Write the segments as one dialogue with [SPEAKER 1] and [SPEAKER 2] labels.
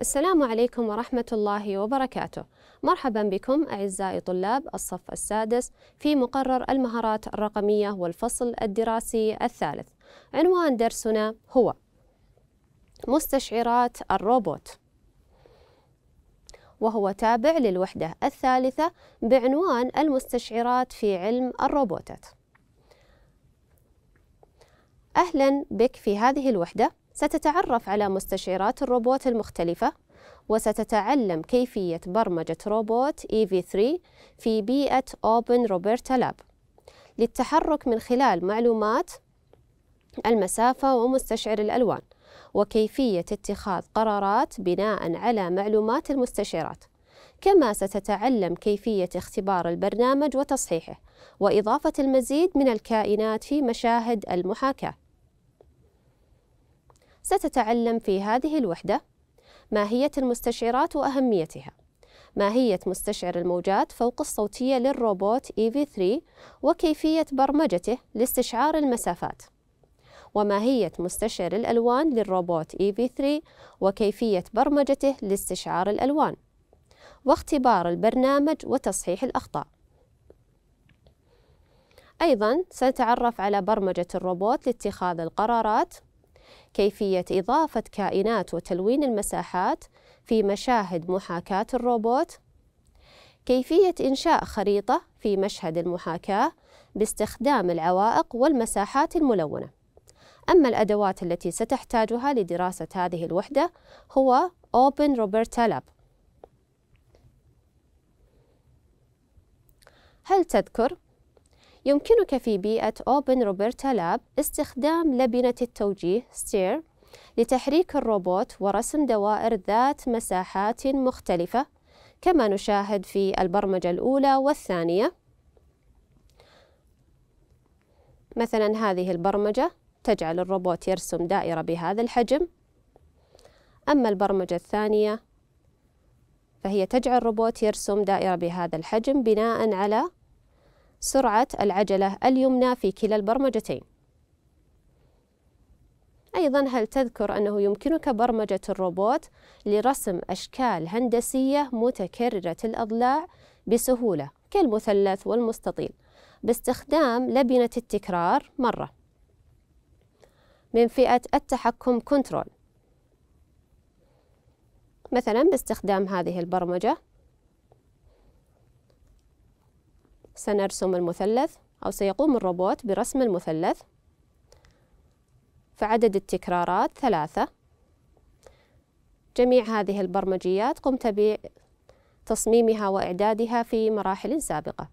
[SPEAKER 1] السلام عليكم ورحمة الله وبركاته. مرحبا بكم أعزائي طلاب الصف السادس في مقرر المهارات الرقمية والفصل الدراسي الثالث. عنوان درسنا هو مستشعرات الروبوت. وهو تابع للوحدة الثالثة بعنوان المستشعرات في علم الروبوتات. أهلا بك في هذه الوحدة. ستتعرف على مستشعرات الروبوت المختلفة وستتعلم كيفية برمجة روبوت EV3 في بيئة Open Roberta Lab للتحرك من خلال معلومات المسافة ومستشعر الألوان وكيفية اتخاذ قرارات بناء على معلومات المستشعرات كما ستتعلم كيفية اختبار البرنامج وتصحيحه وإضافة المزيد من الكائنات في مشاهد المحاكاة ستتعلم في هذه الوحدة ماهية المستشعرات وأهميتها ماهية مستشعر الموجات فوق الصوتية للروبوت EV3 وكيفية برمجته لاستشعار المسافات وماهية مستشعر الألوان للروبوت EV3 وكيفية برمجته لاستشعار الألوان واختبار البرنامج وتصحيح الأخطاء أيضا سنتعرف على برمجة الروبوت لاتخاذ القرارات كيفية إضافة كائنات وتلوين المساحات في مشاهد محاكاة الروبوت كيفية إنشاء خريطة في مشهد المحاكاة باستخدام العوائق والمساحات الملونة أما الأدوات التي ستحتاجها لدراسة هذه الوحدة هو Open Roberta Lab هل تذكر يمكنك في بيئة أوبن روبرتا لاب استخدام لبنة التوجيه ستير لتحريك الروبوت ورسم دوائر ذات مساحات مختلفة كما نشاهد في البرمجة الأولى والثانية مثلا هذه البرمجة تجعل الروبوت يرسم دائرة بهذا الحجم أما البرمجة الثانية فهي تجعل الروبوت يرسم دائرة بهذا الحجم بناء على سرعة العجلة اليمنى في كلا البرمجتين أيضا هل تذكر أنه يمكنك برمجة الروبوت لرسم أشكال هندسية متكررة الأضلاع بسهولة كالمثلث والمستطيل باستخدام لبنة التكرار مرة من فئة التحكم كنترول مثلا باستخدام هذه البرمجة سنرسم المثلث أو سيقوم الروبوت برسم المثلث فعدد التكرارات ثلاثة جميع هذه البرمجيات قمت بتصميمها وإعدادها في مراحل سابقة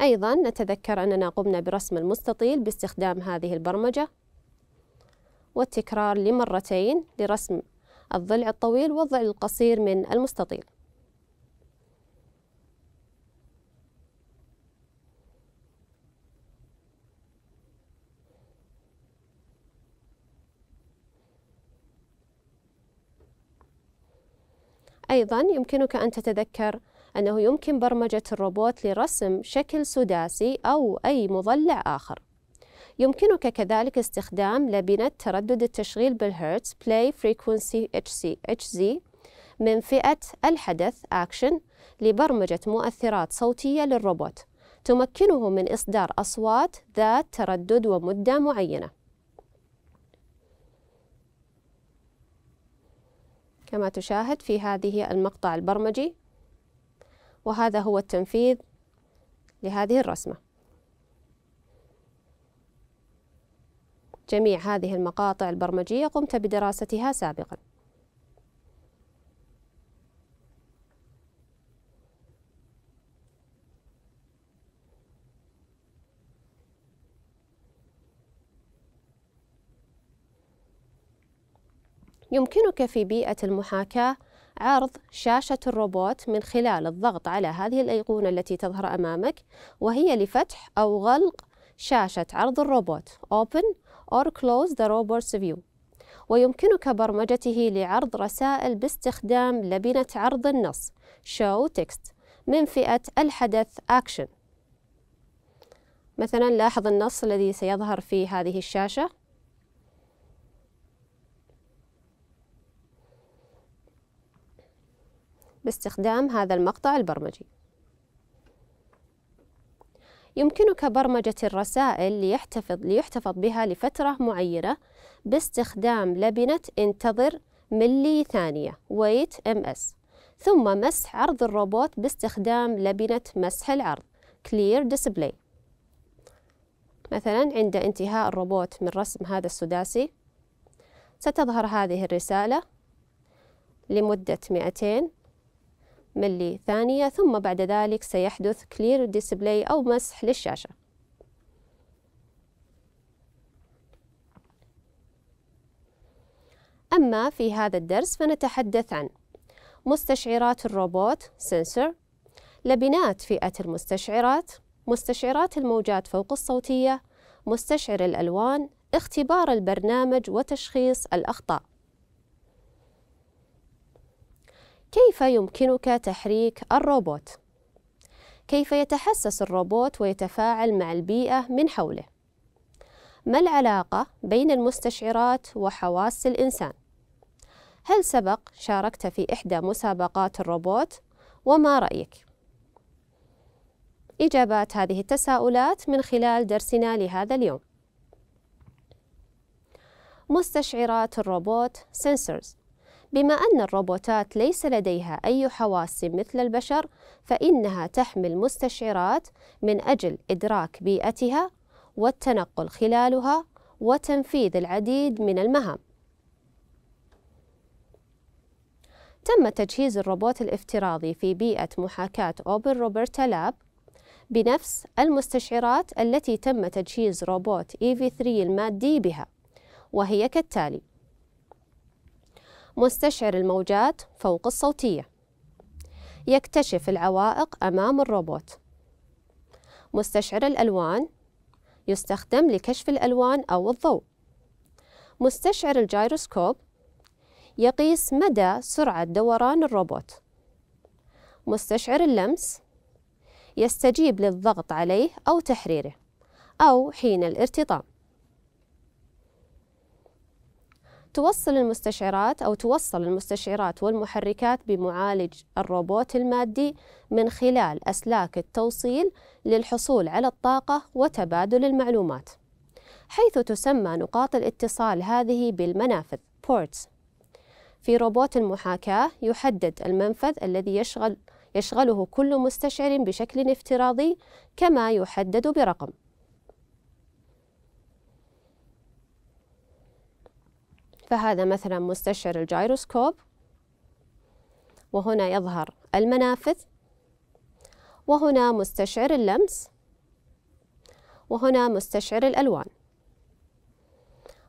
[SPEAKER 1] أيضا نتذكر أننا قمنا برسم المستطيل باستخدام هذه البرمجة والتكرار لمرتين لرسم الضلع الطويل والضلع القصير من المستطيل أيضا يمكنك أن تتذكر أنه يمكن برمجة الروبوت لرسم شكل سداسي أو أي مضلع آخر يمكنك كذلك استخدام لبنة تردد التشغيل بالهرتز Play Frequency HZ من فئة الحدث Action لبرمجة مؤثرات صوتية للروبوت تمكنه من إصدار أصوات ذات تردد ومدة معينة كما تشاهد في هذه المقطع البرمجي وهذا هو التنفيذ لهذه الرسمة جميع هذه المقاطع البرمجية قمت بدراستها سابقاً يمكنك في بيئة المحاكاة عرض شاشة الروبوت من خلال الضغط على هذه الأيقونة التي تظهر أمامك وهي لفتح أو غلق شاشة عرض الروبوت Open or Close the Robot's View ويمكنك برمجته لعرض رسائل باستخدام لبنة عرض النص Show Text من فئة الحدث Action مثلا لاحظ النص الذي سيظهر في هذه الشاشة باستخدام هذا المقطع البرمجي يمكنك برمجة الرسائل ليحتفظ, ليحتفظ بها لفترة معينة باستخدام لبنة انتظر ملي ثانية ويت ام اس ثم مسح عرض الروبوت باستخدام لبنة مسح العرض clear display مثلا عند انتهاء الروبوت من رسم هذا السداسي ستظهر هذه الرسالة لمدة 200 ملي ثانية ثم بعد ذلك سيحدث كلير ديسبلاي أو مسح للشاشة أما في هذا الدرس فنتحدث عن مستشعرات الروبوت سنسور لبنات فئة المستشعرات مستشعرات الموجات فوق الصوتية مستشعر الألوان اختبار البرنامج وتشخيص الأخطاء كيف يمكنك تحريك الروبوت؟ كيف يتحسس الروبوت ويتفاعل مع البيئة من حوله؟ ما العلاقة بين المستشعرات وحواس الإنسان؟ هل سبق شاركت في إحدى مسابقات الروبوت؟ وما رأيك؟ إجابات هذه التساؤلات من خلال درسنا لهذا اليوم مستشعرات الروبوت sensors بما أن الروبوتات ليس لديها أي حواس مثل البشر فإنها تحمل مستشعرات من أجل إدراك بيئتها والتنقل خلالها وتنفيذ العديد من المهام تم تجهيز الروبوت الافتراضي في بيئة محاكاة أوبن روبرتا لاب بنفس المستشعرات التي تم تجهيز روبوت إيفي 3 المادي بها وهي كالتالي مستشعر الموجات فوق الصوتية يكتشف العوائق أمام الروبوت مستشعر الألوان يستخدم لكشف الألوان أو الضوء مستشعر الجيروسكوب يقيس مدى سرعة دوران الروبوت مستشعر اللمس يستجيب للضغط عليه أو تحريره أو حين الارتطام توصل المستشعرات أو توصل المستشعرات والمحركات بمعالج الروبوت المادي من خلال أسلاك التوصيل للحصول على الطاقة وتبادل المعلومات حيث تسمى نقاط الاتصال هذه بالمنافذ ports في روبوت المحاكاة يحدد المنفذ الذي يشغل يشغله كل مستشعر بشكل افتراضي كما يحدد برقم فهذا مثلا مستشعر الجيروسكوب وهنا يظهر المنافذ وهنا مستشعر اللمس وهنا مستشعر الألوان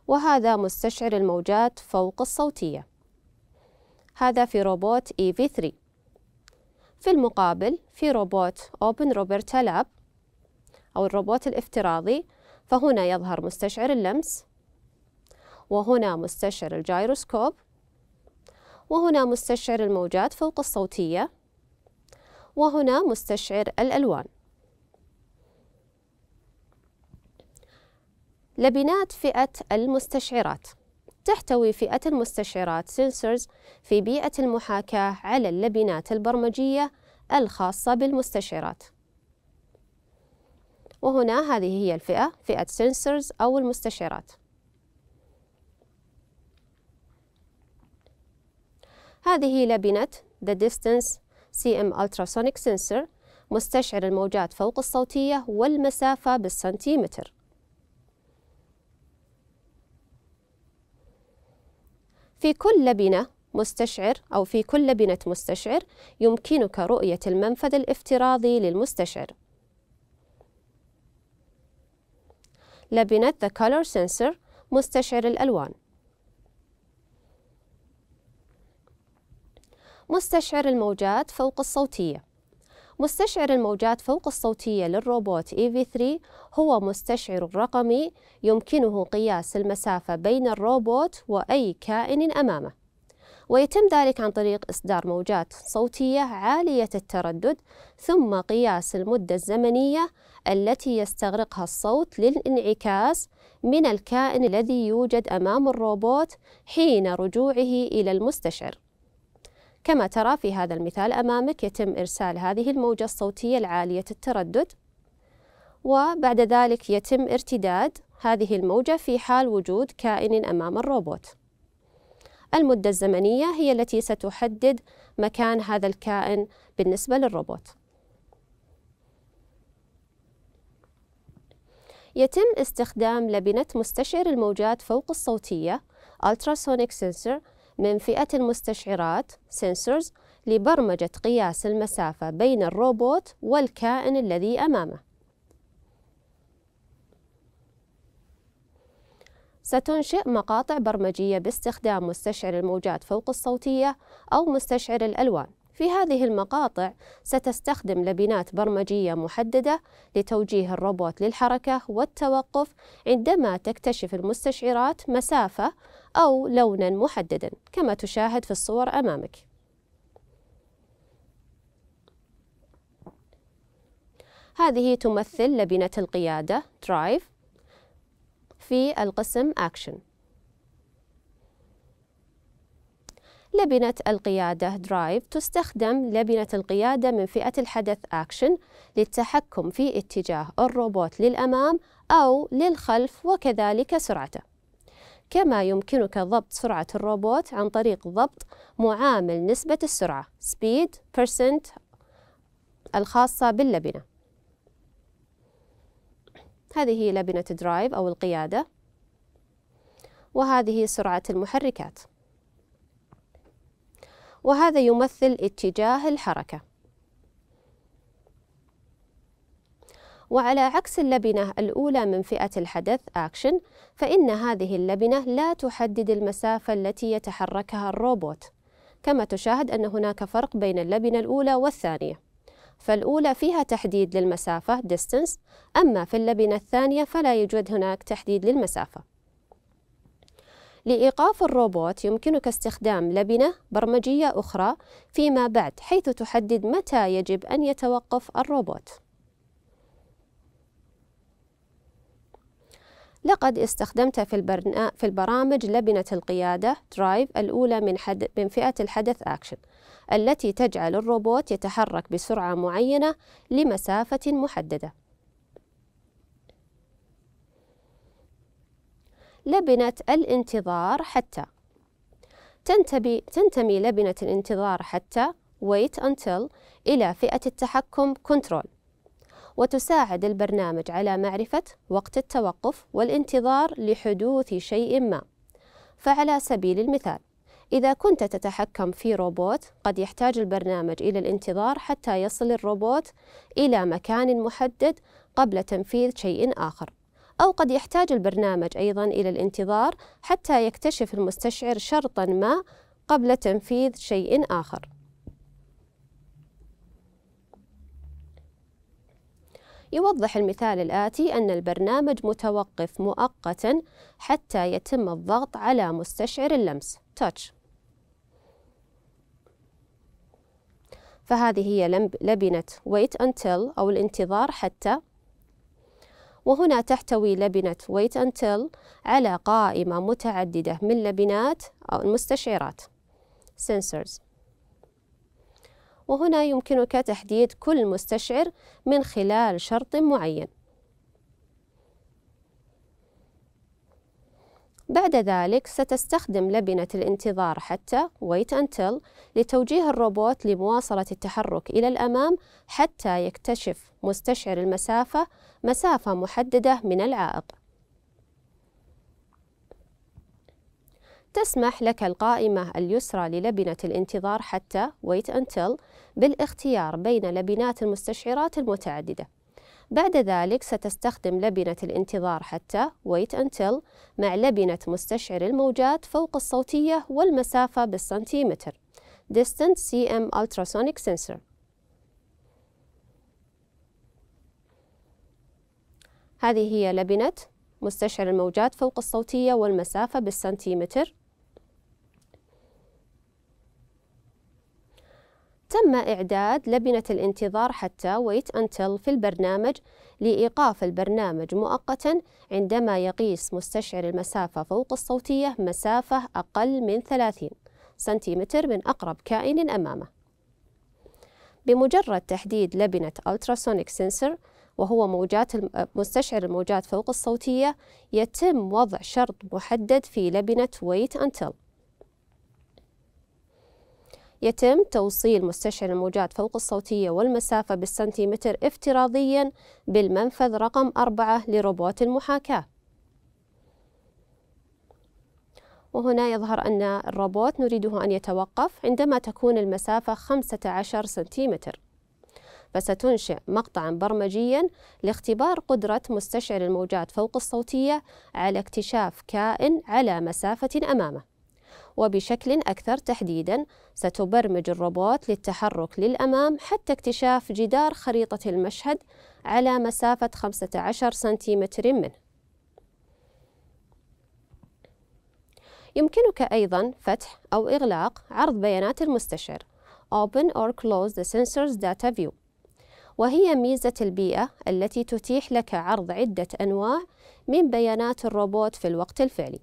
[SPEAKER 1] وهذا مستشعر الموجات فوق الصوتية هذا في روبوت EV3 في المقابل في روبوت أوبن روبرتا لاب أو الروبوت الافتراضي فهنا يظهر مستشعر اللمس وهنا مستشعر الجايروسكوب وهنا مستشعر الموجات فوق الصوتية وهنا مستشعر الألوان لبنات فئة المستشعرات تحتوي فئة المستشعرات سنسورز في بيئة المحاكاة على اللبنات البرمجية الخاصة بالمستشعرات وهنا هذه هي الفئة فئة سنسورز أو المستشعرات هذه لبنة The Distance CM Ultrasonic Sensor مستشعر الموجات فوق الصوتية والمسافة بالسنتيمتر في كل لبنة مستشعر أو في كل لبنة مستشعر يمكنك رؤية المنفذ الافتراضي للمستشعر لبنة The Color Sensor مستشعر الألوان مستشعر الموجات فوق الصوتية مستشعر الموجات فوق الصوتية للروبوت EV3 هو مستشعر رقمي يمكنه قياس المسافة بين الروبوت وأي كائن أمامه ويتم ذلك عن طريق إصدار موجات صوتية عالية التردد ثم قياس المدة الزمنية التي يستغرقها الصوت للانعكاس من الكائن الذي يوجد أمام الروبوت حين رجوعه إلى المستشعر كما ترى في هذا المثال أمامك يتم إرسال هذه الموجة الصوتية العالية التردد وبعد ذلك يتم ارتداد هذه الموجة في حال وجود كائن أمام الروبوت المدة الزمنية هي التي ستحدد مكان هذا الكائن بالنسبة للروبوت يتم استخدام لبنة مستشعر الموجات فوق الصوتية Ultrasonic Sensor من فئة المستشعرات sensors لبرمجة قياس المسافة بين الروبوت والكائن الذي أمامه ستنشئ مقاطع برمجية باستخدام مستشعر الموجات فوق الصوتية أو مستشعر الألوان في هذه المقاطع ستستخدم لبنات برمجية محددة لتوجيه الروبوت للحركة والتوقف عندما تكتشف المستشعرات مسافة أو لونا محددا كما تشاهد في الصور أمامك هذه تمثل لبنة القيادة Drive في القسم Action لبنة القيادة درايف تستخدم لبنة القيادة من فئة الحدث أكشن للتحكم في اتجاه الروبوت للأمام أو للخلف وكذلك سرعته كما يمكنك ضبط سرعة الروبوت عن طريق ضبط معامل نسبة السرعة speed percent الخاصة باللبنة هذه هي لبنة درايف أو القيادة وهذه سرعة المحركات وهذا يمثل اتجاه الحركة وعلى عكس اللبنة الأولى من فئة الحدث أكشن فإن هذه اللبنة لا تحدد المسافة التي يتحركها الروبوت كما تشاهد أن هناك فرق بين اللبنة الأولى والثانية فالأولى فيها تحديد للمسافة distance أما في اللبنة الثانية فلا يوجد هناك تحديد للمسافة لإيقاف الروبوت يمكنك استخدام لبنة برمجية أخرى فيما بعد حيث تحدد متى يجب أن يتوقف الروبوت لقد استخدمت في, البرنا... في البرامج لبنة القيادة درايف الأولى من, حد... من فئة الحدث أكشن التي تجعل الروبوت يتحرك بسرعة معينة لمسافة محددة لبنة الانتظار حتى تنتمي, تنتمي لبنة الانتظار حتى wait until إلى فئة التحكم control وتساعد البرنامج على معرفة وقت التوقف والانتظار لحدوث شيء ما فعلى سبيل المثال إذا كنت تتحكم في روبوت قد يحتاج البرنامج إلى الانتظار حتى يصل الروبوت إلى مكان محدد قبل تنفيذ شيء آخر أو قد يحتاج البرنامج أيضا إلى الانتظار حتى يكتشف المستشعر شرطا ما قبل تنفيذ شيء آخر يوضح المثال الآتي أن البرنامج متوقف مؤقتا حتى يتم الضغط على مستشعر اللمس touch فهذه هي لبنة wait until أو الانتظار حتى وهنا تحتوي لبنة wait until على قائمة متعددة من لبنات أو المستشعرات sensors وهنا يمكنك تحديد كل مستشعر من خلال شرط معين بعد ذلك ستستخدم لبنة الانتظار حتى wait until لتوجيه الروبوت لمواصلة التحرك إلى الأمام حتى يكتشف مستشعر المسافة مسافة محددة من العائق تسمح لك القائمة اليسرى للبنة الانتظار حتى wait until بالاختيار بين لبنات المستشعرات المتعددة بعد ذلك ستستخدم لبنة الانتظار حتى wait until مع لبنة مستشعر الموجات فوق الصوتية والمسافة بالسنتيمتر distant CM ultrasonic sensor هذه هي لبنة مستشعر الموجات فوق الصوتية والمسافة بالسنتيمتر تم إعداد لبنة الانتظار حتى ويت أنتل في البرنامج لإيقاف البرنامج مؤقتا عندما يقيس مستشعر المسافة فوق الصوتية مسافة أقل من 30 سنتيمتر من أقرب كائن أمامه بمجرد تحديد لبنة ألتراسونيك سنسر وهو موجات مستشعر الموجات فوق الصوتية يتم وضع شرط محدد في لبنة ويت أنتل يتم توصيل مستشعر الموجات فوق الصوتية والمسافة بالسنتيمتر افتراضيا بالمنفذ رقم أربعة لروبوت المحاكاة وهنا يظهر أن الروبوت نريده أن يتوقف عندما تكون المسافة 15 سنتيمتر فستنشئ مقطعا برمجيا لاختبار قدرة مستشعر الموجات فوق الصوتية على اكتشاف كائن على مسافة أمامه وبشكل أكثر تحديدا ستبرمج الروبوت للتحرك للأمام حتى اكتشاف جدار خريطة المشهد على مسافة 15 سنتيمتر منه يمكنك أيضا فتح أو إغلاق عرض بيانات المستشعر Open or Close the Sensors Data View وهي ميزة البيئة التي تتيح لك عرض عدة أنواع من بيانات الروبوت في الوقت الفعلي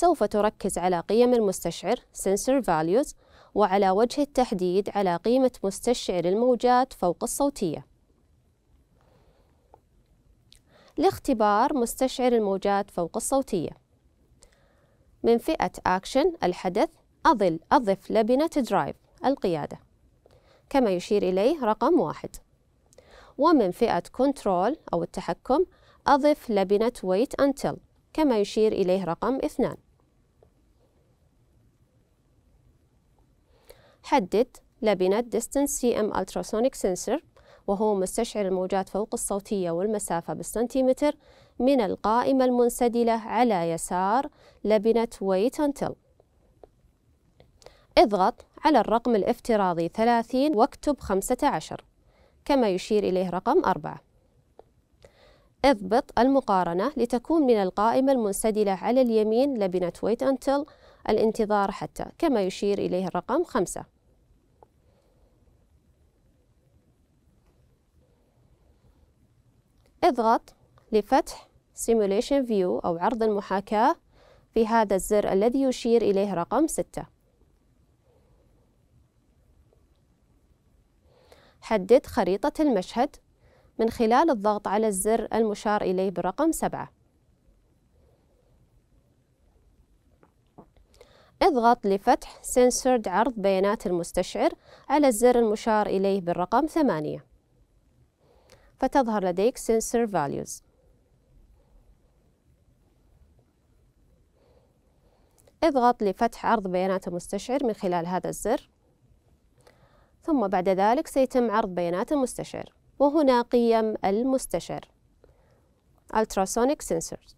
[SPEAKER 1] سوف تركز على قيم المستشعر sensor values وعلى وجه التحديد على قيمة مستشعر الموجات فوق الصوتية لاختبار مستشعر الموجات فوق الصوتية من فئة Action الحدث أظل أضف لبنة درايف القيادة كما يشير إليه رقم واحد ومن فئة Control أو التحكم أضف لبنة wait until كما يشير إليه رقم اثنان حدد لبنة Distance CM Ultrasonic Sensor وهو مستشعر الموجات فوق الصوتية والمسافة بالسنتيمتر من القائمة المنسدلة على يسار لبنة Wait Until اضغط على الرقم الافتراضي 30 واكتب 15 كما يشير إليه رقم 4 اضبط المقارنة لتكون من القائمة المنسدلة على اليمين لبنة Wait Until الانتظار حتى كما يشير إليه الرقم 5 اضغط لفتح Simulation View أو عرض المحاكاة في هذا الزر الذي يشير إليه رقم 6 حدد خريطة المشهد من خلال الضغط على الزر المشار إليه برقم 7 اضغط لفتح سنسورد عرض بيانات المستشعر على الزر المشار إليه بالرقم 8 فتظهر لديك sensor values اضغط لفتح عرض بيانات المستشعر من خلال هذا الزر ثم بعد ذلك سيتم عرض بيانات المستشعر وهنا قيم المستشعر ultrasonic sensors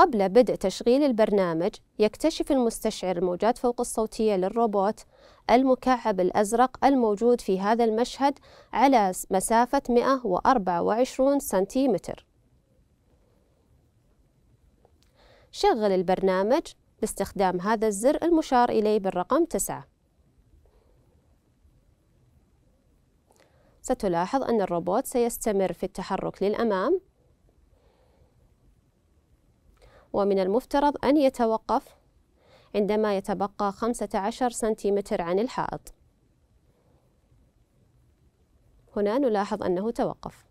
[SPEAKER 1] قبل بدء تشغيل البرنامج يكتشف المستشعر الموجات فوق الصوتية للروبوت المكعب الأزرق الموجود في هذا المشهد على مسافة 124 سنتيمتر شغل البرنامج باستخدام هذا الزر المشار إليه بالرقم 9 ستلاحظ أن الروبوت سيستمر في التحرك للأمام ومن المفترض أن يتوقف عندما يتبقى 15 سنتيمتر عن الحائط هنا نلاحظ أنه توقف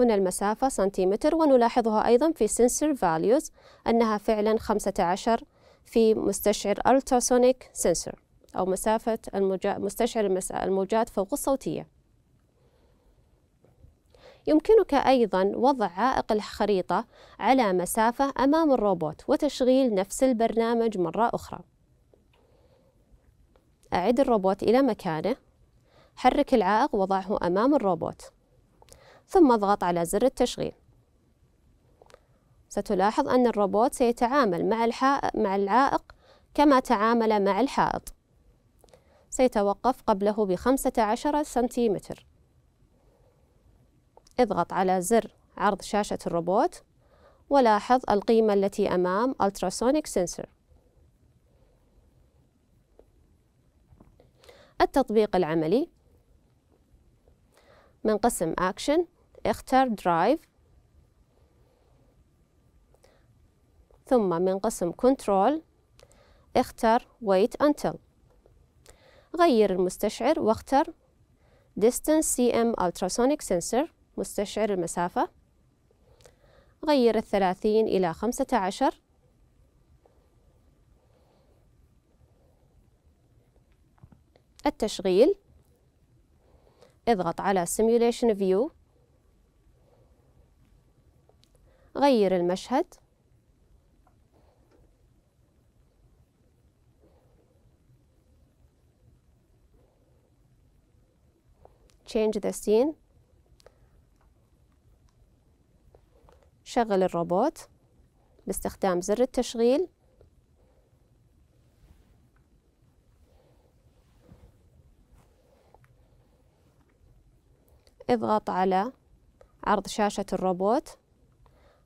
[SPEAKER 1] هنا المسافة سنتيمتر ونلاحظها أيضا في sensor فاليوز أنها فعلا 15 في مستشعر التراسونيك sensor أو مسافة المستشعر الموجات فوق الصوتية يمكنك أيضا وضع عائق الخريطة على مسافة أمام الروبوت وتشغيل نفس البرنامج مرة أخرى أعد الروبوت إلى مكانه حرك العائق وضعه أمام الروبوت ثم اضغط على زر التشغيل ستلاحظ أن الروبوت سيتعامل مع, مع العائق كما تعامل مع الحائط سيتوقف قبله بخمسة عشر سنتيمتر اضغط على زر عرض شاشة الروبوت ولاحظ القيمة التي أمام Ultrasonic Sensor التطبيق العملي من قسم Action اختر Drive ثم من قسم Control اختر wait until غير المستشعر واختر distance CM ultrasonic sensor مستشعر المسافة غير الثلاثين إلى خمسة عشر التشغيل اضغط على Simulation View غير المشهد Change the scene شغل الروبوت باستخدام زر التشغيل اضغط على عرض شاشة الروبوت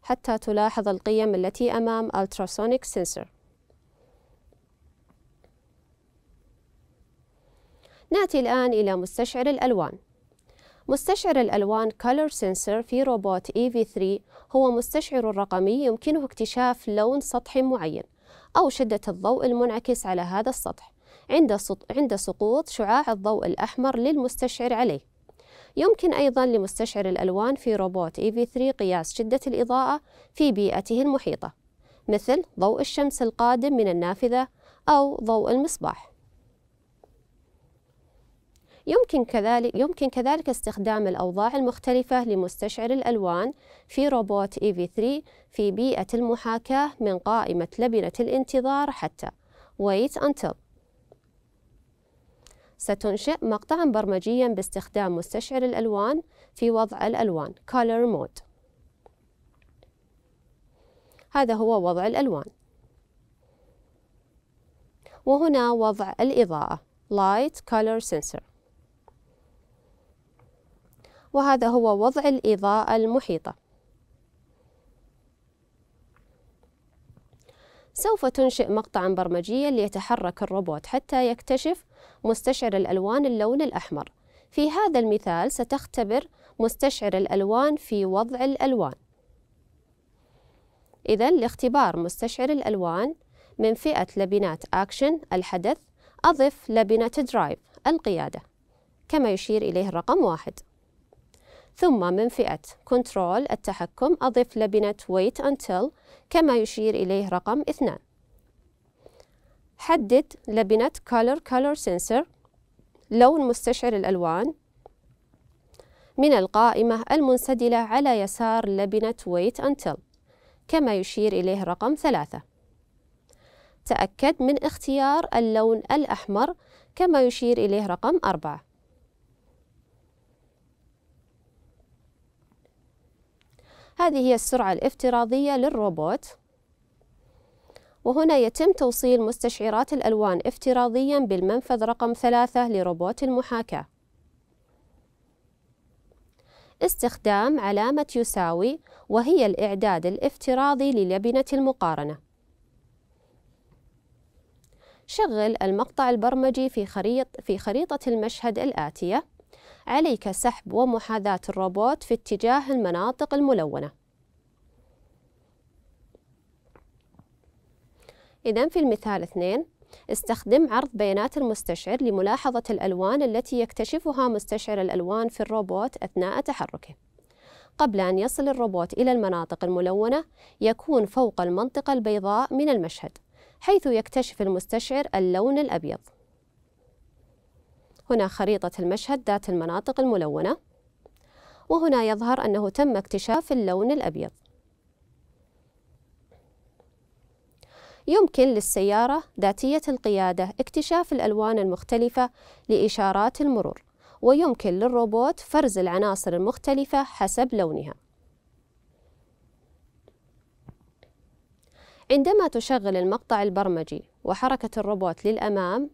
[SPEAKER 1] حتى تلاحظ القيم التي أمام التراسونيك Sensor نأتي الآن إلى مستشعر الألوان مستشعر الألوان Color Sensor في روبوت EV3 هو مستشعر رقمي يمكنه اكتشاف لون سطح معين أو شدة الضوء المنعكس على هذا السطح عند عند سقوط شعاع الضوء الأحمر للمستشعر عليه. يمكن أيضا لمستشعر الألوان في روبوت EV3 قياس شدة الإضاءة في بيئته المحيطة مثل ضوء الشمس القادم من النافذة أو ضوء المصباح. يمكن كذلك يمكن كذلك استخدام الأوضاع المختلفة لمستشعر الألوان في روبوت اي في 3 في بيئة المحاكاة من قائمة لبنة الانتظار حتى wait until ستنشئ مقطعا برمجيا باستخدام مستشعر الألوان في وضع الألوان color mode هذا هو وضع الألوان وهنا وضع الإضاءة Light Color Sensor وهذا هو وضع الإضاءة المحيطة سوف تنشئ مقطعا برمجيا ليتحرك الروبوت حتى يكتشف مستشعر الألوان اللون الأحمر في هذا المثال ستختبر مستشعر الألوان في وضع الألوان إذا لاختبار مستشعر الألوان من فئة لبنات أكشن الحدث أضف لبنة درايف القيادة كما يشير إليه الرقم واحد ثم من فئة Control التحكم أضف لبنة wait until كما يشير إليه رقم 2 حدد لبنة color color sensor لون مستشعر الألوان من القائمة المنسدلة على يسار لبنة wait until كما يشير إليه رقم 3 تأكد من اختيار اللون الأحمر كما يشير إليه رقم 4 هذه هي السرعة الافتراضية للروبوت وهنا يتم توصيل مستشعرات الألوان افتراضيا بالمنفذ رقم ثلاثة لروبوت المحاكاة استخدام علامة يساوي وهي الإعداد الافتراضي للبنة المقارنة شغل المقطع البرمجي في, في خريطة المشهد الآتية عليك سحب ومحاذاة الروبوت في اتجاه المناطق الملونة إذا في المثال 2 استخدم عرض بيانات المستشعر لملاحظة الألوان التي يكتشفها مستشعر الألوان في الروبوت أثناء تحركه قبل أن يصل الروبوت إلى المناطق الملونة يكون فوق المنطقة البيضاء من المشهد حيث يكتشف المستشعر اللون الأبيض هنا خريطة المشهد ذات المناطق الملونة وهنا يظهر أنه تم اكتشاف اللون الأبيض يمكن للسيارة ذاتية القيادة اكتشاف الألوان المختلفة لإشارات المرور ويمكن للروبوت فرز العناصر المختلفة حسب لونها عندما تشغل المقطع البرمجي وحركة الروبوت للأمام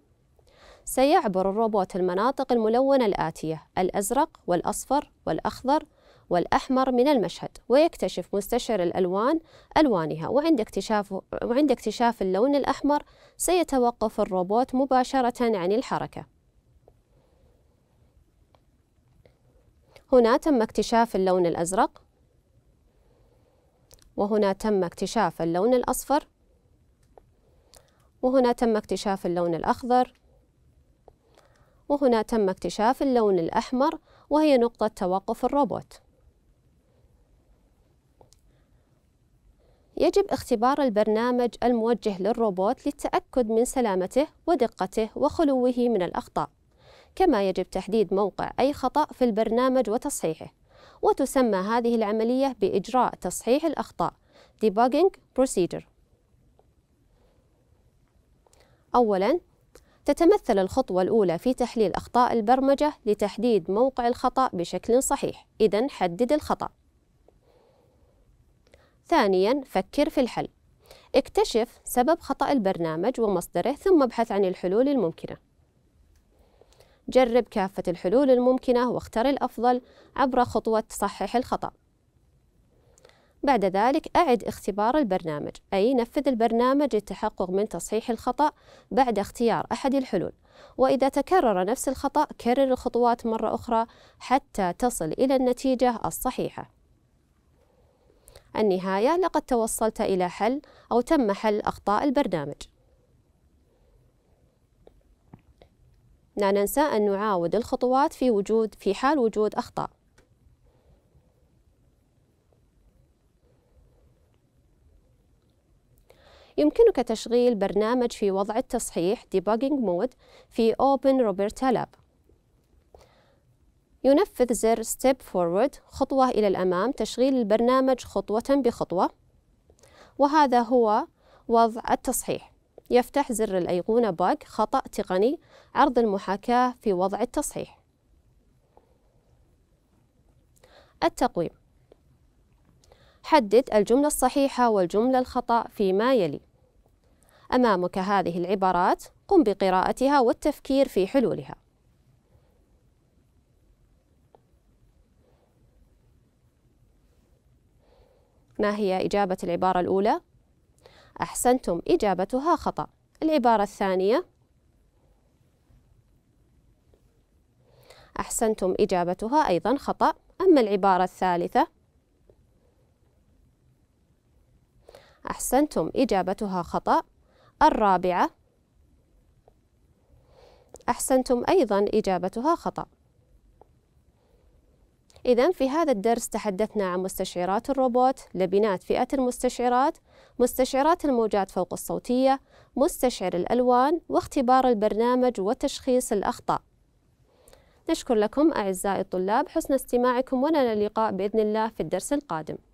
[SPEAKER 1] سيعبر الروبوت المناطق الملونة الآتية الأزرق والأصفر والأخضر والأحمر من المشهد ويكتشف مستشعر الألوان ألوانها وعند اكتشاف, وعند اكتشاف اللون الأحمر سيتوقف الروبوت مباشرة عن الحركة هنا تم اكتشاف اللون الأزرق وهنا تم اكتشاف اللون الأصفر وهنا تم اكتشاف اللون الأخضر وهنا تم اكتشاف اللون الأحمر وهي نقطة توقف الروبوت يجب اختبار البرنامج الموجه للروبوت للتأكد من سلامته ودقته وخلوه من الأخطاء كما يجب تحديد موقع أي خطأ في البرنامج وتصحيحه وتسمى هذه العملية بإجراء تصحيح الأخطاء Debugging Procedure أولاً تتمثل الخطوة الأولى في تحليل أخطاء البرمجة لتحديد موقع الخطأ بشكل صحيح إذا حدد الخطأ ثانيا فكر في الحل اكتشف سبب خطأ البرنامج ومصدره ثم ابحث عن الحلول الممكنة جرب كافة الحلول الممكنة واختر الأفضل عبر خطوة صحح الخطأ بعد ذلك أعد اختبار البرنامج أي نفذ البرنامج للتحقق من تصحيح الخطأ بعد اختيار أحد الحلول وإذا تكرر نفس الخطأ كرر الخطوات مرة أخرى حتى تصل إلى النتيجة الصحيحة النهاية لقد توصلت إلى حل أو تم حل أخطاء البرنامج لا ننسى أن نعاود الخطوات في وجود في حال وجود أخطاء يمكنك تشغيل برنامج في وضع التصحيح Debugging Mode في Open Roberta Lab ينفذ زر Step Forward خطوة إلى الأمام تشغيل البرنامج خطوة بخطوة وهذا هو وضع التصحيح يفتح زر الأيقونة Bug خطأ تقني عرض المحاكاة في وضع التصحيح التقويم حدد الجملة الصحيحة والجملة الخطأ فيما يلي أمامك هذه العبارات قم بقراءتها والتفكير في حلولها ما هي إجابة العبارة الأولى؟ أحسنتم إجابتها خطأ العبارة الثانية أحسنتم إجابتها أيضا خطأ أما العبارة الثالثة أحسنتم إجابتها خطأ الرابعة أحسنتم أيضا إجابتها خطأ إذا في هذا الدرس تحدثنا عن مستشعرات الروبوت، لبنات فئة المستشعرات، مستشعرات الموجات فوق الصوتية، مستشعر الألوان، واختبار البرنامج وتشخيص الأخطاء. نشكر لكم أعزائي الطلاب حسن استماعكم ولنا اللقاء بإذن الله في الدرس القادم.